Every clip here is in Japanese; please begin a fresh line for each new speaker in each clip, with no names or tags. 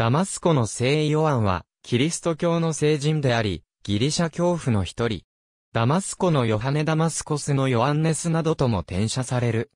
ダマスコの聖ヨアンは、キリスト教の聖人であり、ギリシャ教父の一人。ダマスコのヨハネ・ダマスコスのヨアンネスなどとも転写される。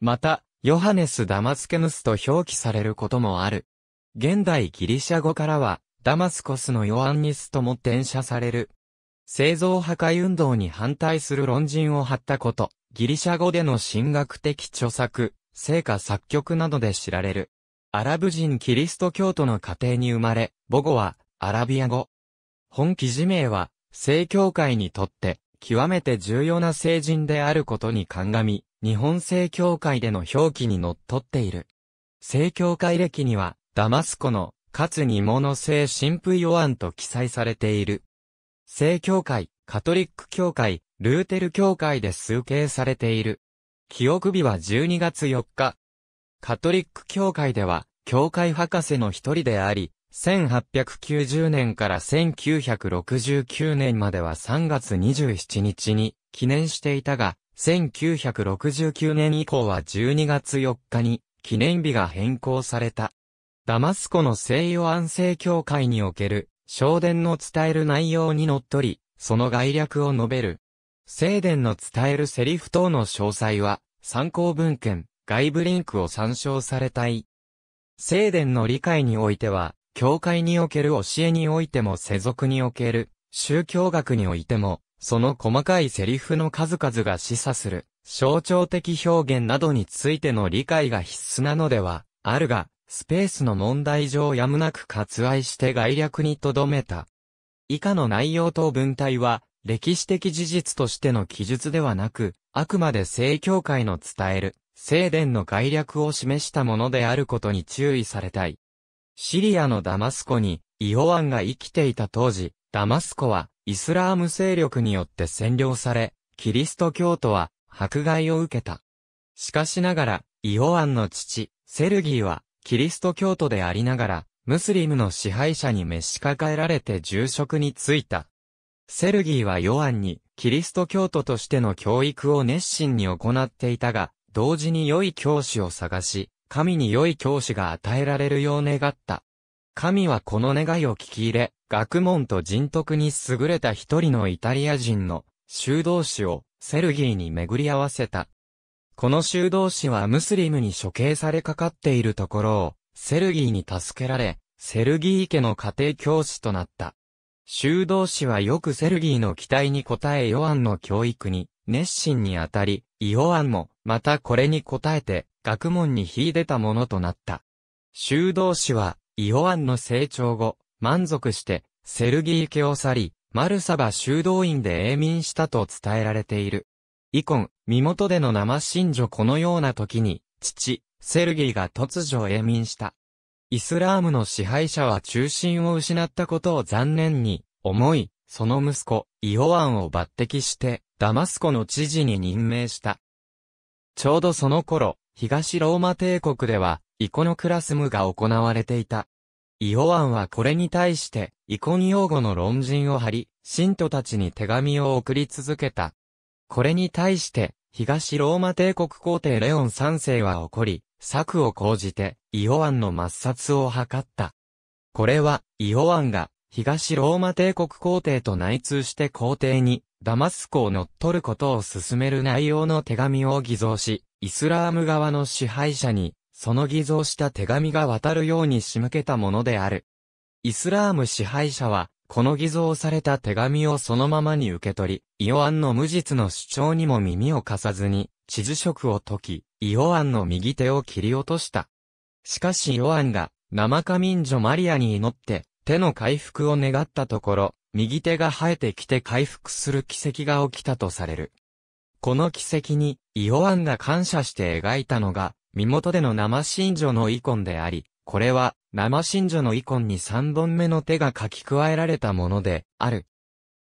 また、ヨハネス・ダマスケヌスと表記されることもある。現代ギリシャ語からは、ダマスコスのヨアンニスとも転写される。製造破壊運動に反対する論陣を張ったこと、ギリシャ語での神学的著作、聖歌作曲などで知られる。アラブ人キリスト教徒の家庭に生まれ、母語はアラビア語。本記事名は、正教会にとって、極めて重要な聖人であることに鑑み、日本正教会での表記に則っっている。正教会歴には、ダマスコの、かつ煮物聖神父ヨアンと記載されている。正教会、カトリック教会、ルーテル教会で崇敬されている。記憶日は12月4日、カトリック教会では、教会博士の一人であり、1890年から1969年までは3月27日に記念していたが、1969年以降は12月4日に記念日が変更された。ダマスコの西洋安政教会における正殿の伝える内容にのっとり、その概略を述べる。聖殿の伝えるセリフ等の詳細は参考文献、外部リンクを参照されたい。聖殿の理解においては、教会における教えにおいても世俗における、宗教学においても、その細かいセリフの数々が示唆する、象徴的表現などについての理解が必須なのでは、あるが、スペースの問題上やむなく割愛して概略に留めた。以下の内容と文体は、歴史的事実としての記述ではなく、あくまで正教会の伝える、聖殿の概略を示したものであることに注意されたい。シリアのダマスコに、イオアンが生きていた当時、ダマスコは、イスラーム勢力によって占領され、キリスト教徒は、迫害を受けた。しかしながら、イオアンの父、セルギーは、キリスト教徒でありながら、ムスリムの支配者に召し抱えられて住職に就いた。セルギーはヨアンに、キリスト教徒としての教育を熱心に行っていたが、同時に良い教師を探し、神に良い教師が与えられるよう願った。神はこの願いを聞き入れ、学問と人徳に優れた一人のイタリア人の修道士をセルギーに巡り合わせた。この修道士はムスリムに処刑されかかっているところをセルギーに助けられ、セルギー家の家庭教師となった。修道士はよくセルギーの期待に応えヨアンの教育に熱心にあたり、イオアンもまたこれに応えて学問に秀でたものとなった。修道士はイオアンの成長後、満足してセルギー家を去り、マルサバ修道院で永眠したと伝えられている。以今、身元での生信女このような時に、父、セルギーが突如永眠した。イスラームの支配者は中心を失ったことを残念に思い、その息子、イオアンを抜擢して、ダマスコの知事に任命した。ちょうどその頃、東ローマ帝国では、イコノクラスムが行われていた。イオアンはこれに対して、イコニ用語の論陣を張り、信徒たちに手紙を送り続けた。これに対して、東ローマ帝国皇帝レオン三世は怒り、策を講じて、イオアンの抹殺を図った。これは、イオアンが、東ローマ帝国皇帝と内通して皇帝に、ダマスコを乗っ取ることを進める内容の手紙を偽造し、イスラーム側の支配者に、その偽造した手紙が渡るように仕向けたものである。イスラーム支配者は、この偽造された手紙をそのままに受け取り、イオアンの無実の主張にも耳を貸さずに、地図色を解き、イオアンの右手を切り落とした。しかしヨアンが、生仮民女マリアに祈って、手の回復を願ったところ、右手が生えてきて回復する奇跡が起きたとされる。この奇跡に、イオアンが感謝して描いたのが、身元での生信女の遺魂であり、これは、生信女の遺魂に三本目の手が書き加えられたもので、ある。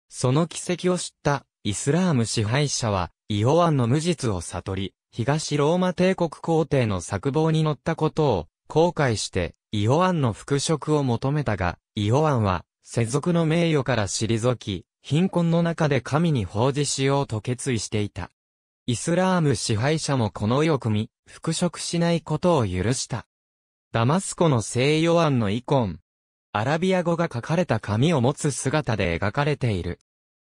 その奇跡を知った、イスラーム支配者は、イオアンの無実を悟り、東ローマ帝国皇帝の策謀に乗ったことを後悔して、イオアンの復職を求めたが、イオアンは、世俗の名誉から退き、貧困の中で神に奉仕しようと決意していた。イスラーム支配者もこの意を組み、復職しないことを許した。ダマスコの聖ヨアンのイコン。アラビア語が書かれた紙を持つ姿で描かれている。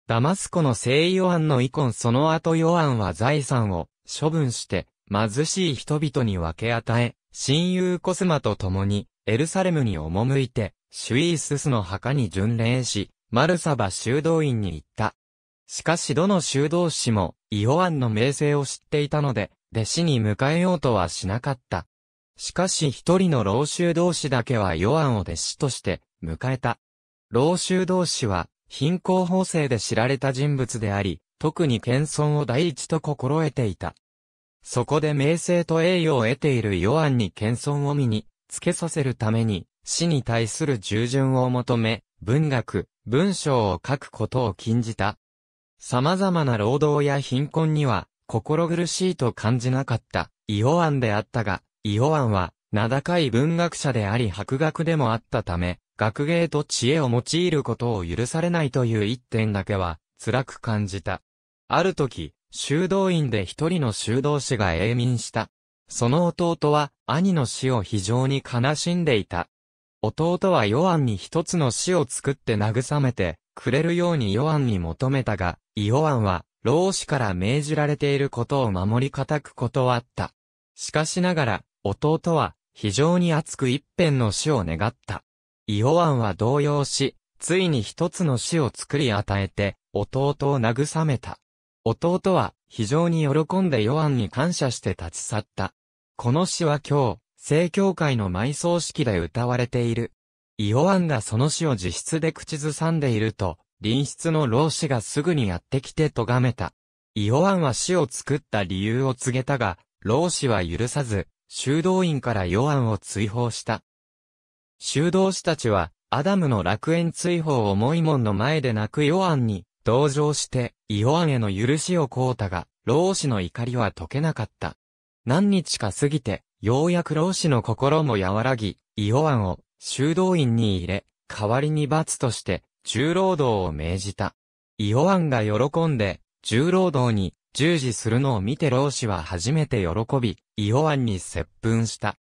ダマスコの聖ヨアンのイコンその後ヨアンは財産を処分して、貧しい人々に分け与え、親友コスマと共に、エルサレムに赴いて、シュイーススの墓に巡礼し、マルサバ修道院に行った。しかしどの修道士も、イオアンの名声を知っていたので、弟子に迎えようとはしなかった。しかし一人の老修道士だけはイオアンを弟子として迎えた。老修道士は貧困法制で知られた人物であり、特に謙遜を第一と心得ていた。そこで名声と栄誉を得ているヨアンに謙遜を身に、つけさせるために、死に対する従順を求め、文学、文章を書くことを禁じた。様々な労働や貧困には、心苦しいと感じなかった、イオアンであったが、イオアンは、名高い文学者であり博学でもあったため、学芸と知恵を用いることを許されないという一点だけは、辛く感じた。ある時、修道院で一人の修道士が永眠した。その弟は兄の死を非常に悲しんでいた。弟はヨアンに一つの死を作って慰めてくれるようにヨアンに求めたが、イオアンは老子から命じられていることを守り固く断った。しかしながら、弟は非常に熱く一辺の死を願った。イオアンは動揺し、ついに一つの死を作り与えて、弟を慰めた。弟は非常に喜んでヨアンに感謝して立ち去った。この詩は今日、聖教会の埋葬式で歌われている。イアンがその詩を自室で口ずさんでいると、隣室の老子がすぐにやってきて咎めた。イアンは死を作った理由を告げたが、老子は許さず、修道院からヨアンを追放した。修道士たちは、アダムの楽園追放を思いもんの前で泣くヨアンに、同情して、イオアンへの許しをこうたが、老子の怒りは解けなかった。何日か過ぎて、ようやく老子の心も和らぎ、イオアンを修道院に入れ、代わりに罰として、重労働を命じた。イオアンが喜んで、重労働に従事するのを見て老子は初めて喜び、イオアンに接吻した。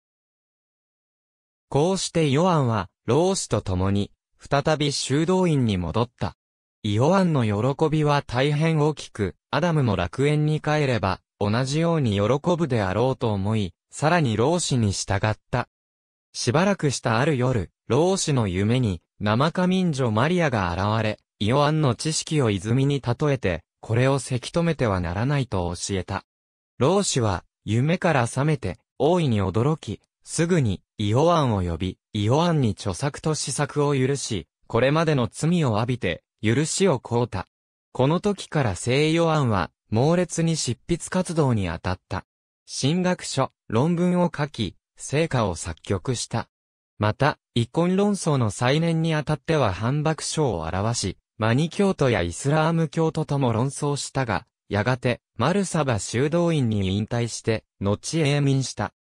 こうしてイオアンは、老子と共に、再び修道院に戻った。イオアンの喜びは大変大きく、アダムも楽園に帰れば、同じように喜ぶであろうと思い、さらに老子に従った。しばらくしたある夜、老子の夢に、生仮民女マリアが現れ、イオアンの知識を泉に例えて、これをせき止めてはならないと教えた。老子は、夢から覚めて、大いに驚き、すぐに、イオアンを呼び、イオアンに著作と試作を許し、これまでの罪を浴びて、許しを請うた。この時から西洋案は、猛烈に執筆活動に当たった。新学書、論文を書き、成果を作曲した。また、遺婚論争の再燃にあたっては反駁書を表し、マニ教徒やイスラーム教徒とも論争したが、やがて、マルサバ修道院に引退して、後永民した。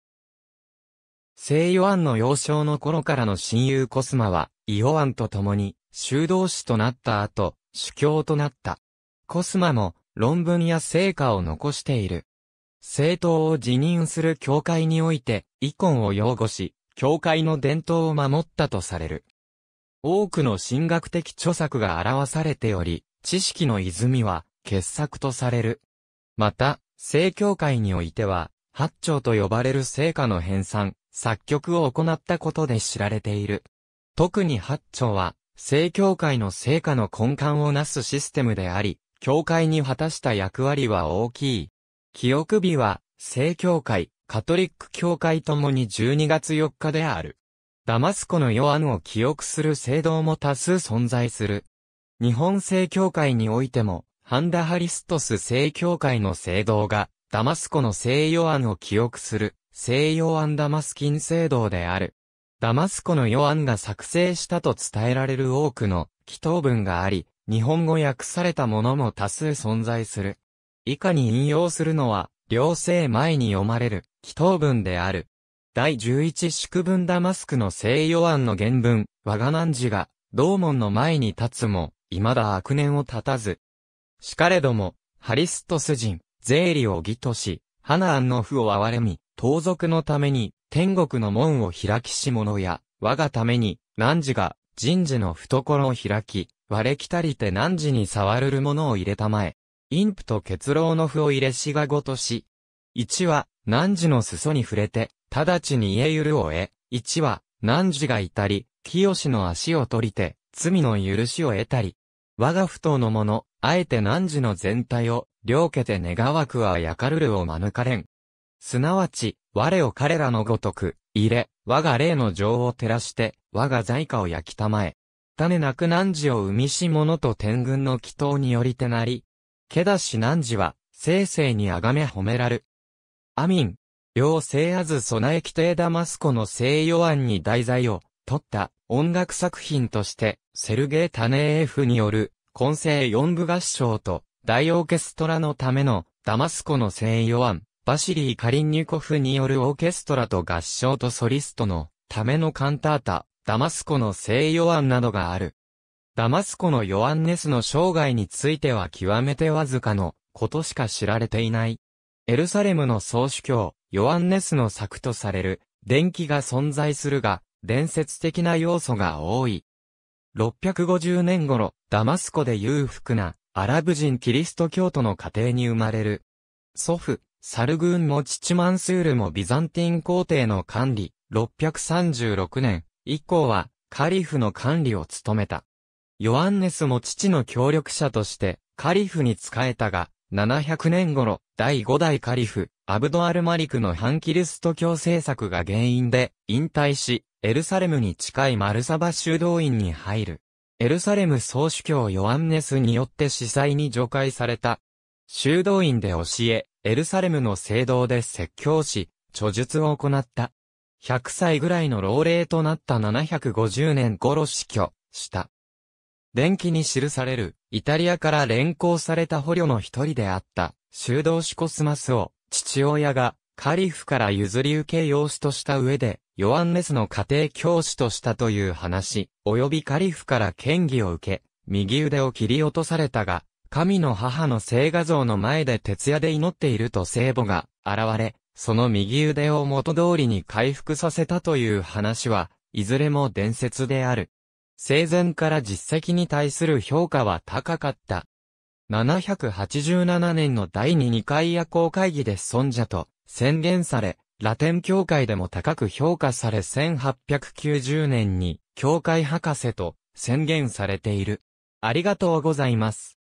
聖ヨアンの幼少の頃からの親友コスマは、イオアンと共に、修道士となった後、主教となった。コスマも論文や成果を残している。政党を辞任する教会において、遺ンを擁護し、教会の伝統を守ったとされる。多くの神学的著作が表されており、知識の泉は傑作とされる。また、正教会においては、八丁と呼ばれる聖歌の編纂、作曲を行ったことで知られている。特に八丁は、正教会の成果の根幹をなすシステムであり、教会に果たした役割は大きい。記憶日は、正教会、カトリック教会ともに12月4日である。ダマスコのヨアンを記憶する聖堂も多数存在する。日本正教会においても、ハンダ・ハリストス正教会の聖堂が、ダマスコの聖ヨアンを記憶する、聖ヨアン・ダマスキン聖堂である。ダマスコのヨアンが作成したと伝えられる多くの祈祷文があり、日本語訳されたものも多数存在する。以下に引用するのは、両生前に読まれる祈祷文である。第11祝文ダマスクの聖ヨアンの原文、我が難事が、道門の前に立つも、未だ悪念を立たず。しかれども、ハリストス人、税理を義とし、ハナアンの負を憐れみ、盗賊のために、天国の門を開きし者や、我がために、汝が、人事の懐を開き、割れきたりて汝に触るるものを入れたまえ。陰譜と結論の符を入れしがごとし。一は、汝の裾に触れて、直ちに家ゆるを得。一は、汝がいたり、清の足を取りて、罪の許しを得たり。我が不当の者、あえて汝の全体を、両家て願わくはやかるるを免れん。すなわち、我を彼らのごとく、入れ、我が霊の情を照らして、我が在家を焼きたまえ。種なく汝を生みし者と天軍の祈祷によりてなり、けだし汝は、生成にあがめ褒めらる。アミン。両聖あず備え規定ダマスコの聖ヨアンに題材を、取った音楽作品として、セルゲー・タネーフによる、混成四部合唱と、大オーケストラのための、ダマスコの聖ヨアン、バシリー・カリンニュコフによるオーケストラと合唱とソリストのためのカンタータ、ダマスコの聖ヨアンなどがある。ダマスコのヨアンネスの生涯については極めてわずかのことしか知られていない。エルサレムの総主教、ヨアンネスの作とされる、伝記が存在するが、伝説的な要素が多い。650年頃、ダマスコで裕福なアラブ人キリスト教徒の家庭に生まれる。祖父、サル軍もチチマンスールもビザンティン皇帝の管理、636年以降はカリフの管理を務めた。ヨアンネスも父の協力者としてカリフに仕えたが、700年頃、第5代カリフ、アブドアルマリクの反キリスト教政策が原因で引退し、エルサレムに近いマルサバ修道院に入る。エルサレム総主教ヨアンネスによって司祭に除外された。修道院で教え、エルサレムの聖堂で説教し、著述を行った。100歳ぐらいの老齢となった750年頃死去した。伝記に記される、イタリアから連行された捕虜の一人であった、修道士コスマスを、父親が、カリフから譲り受け養子とした上で、ヨアンネスの家庭教師としたという話、及びカリフから権威を受け、右腕を切り落とされたが、神の母の聖画像の前で徹夜で祈っていると聖母が現れ、その右腕を元通りに回復させたという話は、いずれも伝説である。生前から実績に対する評価は高かった。787年の第2回夜行会議で尊者と宣言され、ラテン教会でも高く評価され1890年に教会博士と宣言されている。ありがとうございます。